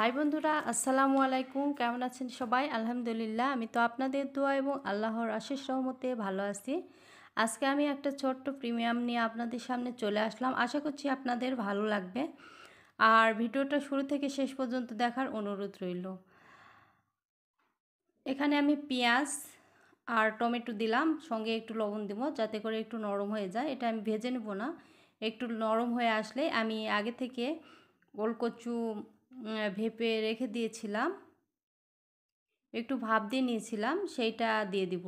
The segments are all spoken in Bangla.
হাই বন্ধুরা আসসালামু আলাইকুম কেমন আছেন সবাই আলহামদুলিল্লাহ আমি তো আপনাদের দোয়া এবং আল্লাহর আশিস রহমতে ভালো আছি আজকে আমি একটা ছোট্ট প্রিমিয়াম নিয়ে আপনাদের সামনে চলে আসলাম আশা করছি আপনাদের ভালো লাগবে আর ভিডিওটা শুরু থেকে শেষ পর্যন্ত দেখার অনুরোধ রইল এখানে আমি পেঁয়াজ আর টমেটো দিলাম সঙ্গে একটু লবণ দিব যাতে করে একটু নরম হয়ে যায় এটা আমি ভেজে নেব না একটু নরম হয়ে আসলে আমি আগে থেকে গোলকচু ভেপে রেখে দিয়েছিলাম একটু ভাব দিয়ে নিয়েছিলাম সেইটা দিয়ে দিব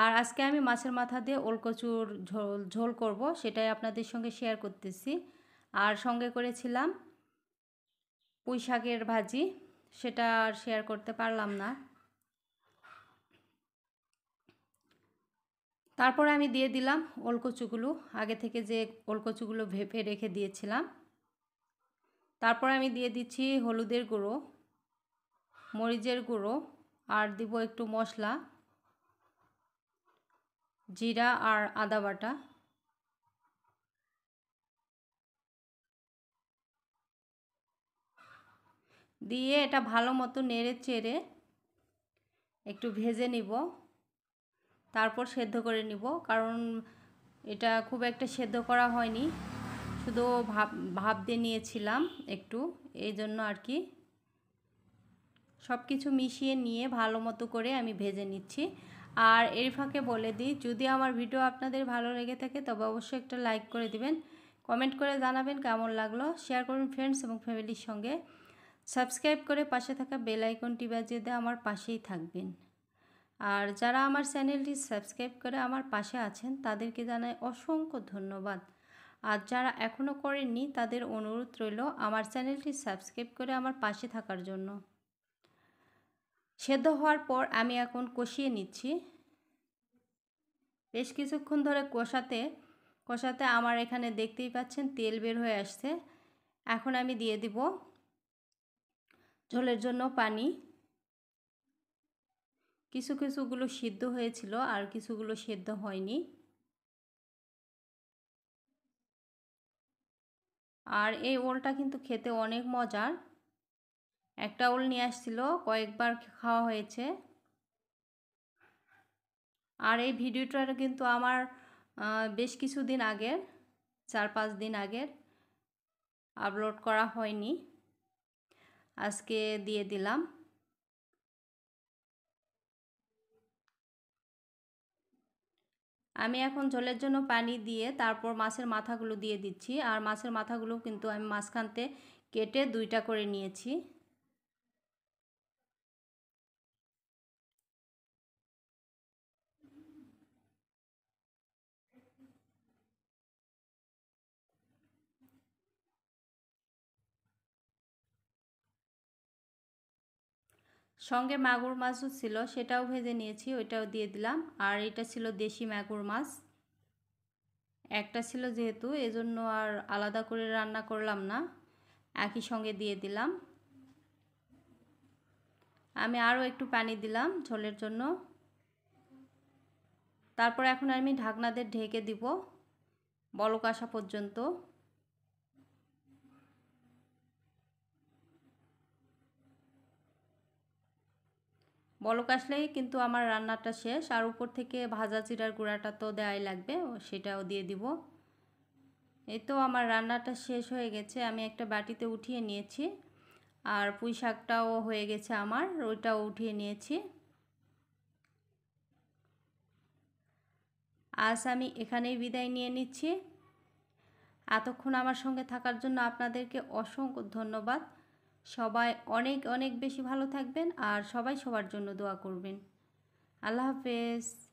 আর আজকে আমি মাছের মাথা দিয়ে ওলকচুর ঝোল ঝোল করব সেটাই আপনাদের সঙ্গে শেয়ার করতেছি আর সঙ্গে করেছিলাম পুঁই শাকের ভাজি সেটা আর শেয়ার করতে পারলাম না তারপরে আমি দিয়ে দিলাম ওলকচুগুলো আগে থেকে যে ওলকচুগুলো ভেপে রেখে দিয়েছিলাম তারপর আমি দিয়ে দিচ্ছি হলুদের গুঁড়ো মরিচের গুঁড়ো আর দিব একটু মশলা জিরা আর আদা বাটা দিয়ে এটা ভালো মতো নেড়ে চেড়ে একটু ভেজে নিব তারপর সেদ্ধ করে নিব কারণ এটা খুব একটা সেদ্ধ করা হয়নি শুধু ভাব ভাব দিয়ে নিয়েছিলাম একটু এই জন্য আর কি সব কিছু মিশিয়ে নিয়ে ভালো মতো করে আমি ভেজে নিচ্ছি আর এর ফাঁকে বলে দিই যদি আমার ভিডিও আপনাদের ভালো লেগে থাকে তবে অবশ্যই একটা লাইক করে দিবেন কমেন্ট করে জানাবেন কেমন লাগলো শেয়ার করুন ফ্রেন্ডস এবং ফ্যামিলির সঙ্গে সাবস্ক্রাইব করে পাশে থাকা বেল আইকনটি বাজিয়ে দিয়ে আমার পাশেই থাকবেন আর যারা আমার চ্যানেলটি সাবস্ক্রাইব করে আমার পাশে আছেন তাদেরকে জানাই অসংখ্য ধন্যবাদ আর যারা এখনও করেননি তাদের অনুরোধ রইল আমার চ্যানেলটি সাবস্ক্রাইব করে আমার পাশে থাকার জন্য সেদ্ধ হওয়ার পর আমি এখন কষিয়ে নিচ্ছি বেশ কিছুক্ষণ ধরে কষাতে কষাতে আমার এখানে দেখতেই পাচ্ছেন তেল বের হয়ে আসছে এখন আমি দিয়ে দিব ঝোলের জন্য পানি কিছু কিছুগুলো সিদ্ধ হয়েছিল আর কিছুগুলো সেদ্ধ হয়নি আর এই ওলটা কিন্তু খেতে অনেক মজার একটা ওল নিয়ে আসছিল কয়েকবার খাওয়া হয়েছে আর এই ভিডিওটা কিন্তু আমার বেশ কিছুদিন আগের চার পাঁচ দিন আগের আপলোড করা হয়নি আজকে দিয়ে দিলাম আমি এখন জলের জন্য পানি দিয়ে তারপর মাছের মাথাগুলো দিয়ে দিচ্ছি আর মাছের মাথাগুলো কিন্তু আমি মাঝখানতে কেটে দুইটা করে নিয়েছি সঙ্গে মাগুর মাছও ছিল সেটাও ভেজে নিয়েছি ওইটাও দিয়ে দিলাম আর এটা ছিল দেশি মাগুর মাছ একটা ছিল যেহেতু এজন্য আর আলাদা করে রান্না করলাম না একই সঙ্গে দিয়ে দিলাম আমি আরও একটু পানি দিলাম ঝোলের জন্য তারপর এখন আমি ঢাকনাদের ঢেকে দিব বলক আসা পর্যন্ত বলক আসলেই কিন্তু আমার রান্নাটা শেষ আর উপর থেকে ভাজা জিরার গুঁড়াটা তো দেওয়াই লাগবে সেটাও দিয়ে দিব এই তো আমার রান্নাটা শেষ হয়ে গেছে আমি একটা বাটিতে উঠিয়ে নিয়েছি আর পুঁই শাকটাও হয়ে গেছে আমার ওইটাও উঠিয়ে নিয়েছি আজ আমি এখানেই বিদায় নিয়ে নিচ্ছি এতক্ষণ আমার সঙ্গে থাকার জন্য আপনাদেরকে অসংখ্য ধন্যবাদ সবাই অনেক অনেক বেশি ভালো থাকবেন আর সবাই সবার জন্য দোয়া করবেন আল্লাহ হাফেজ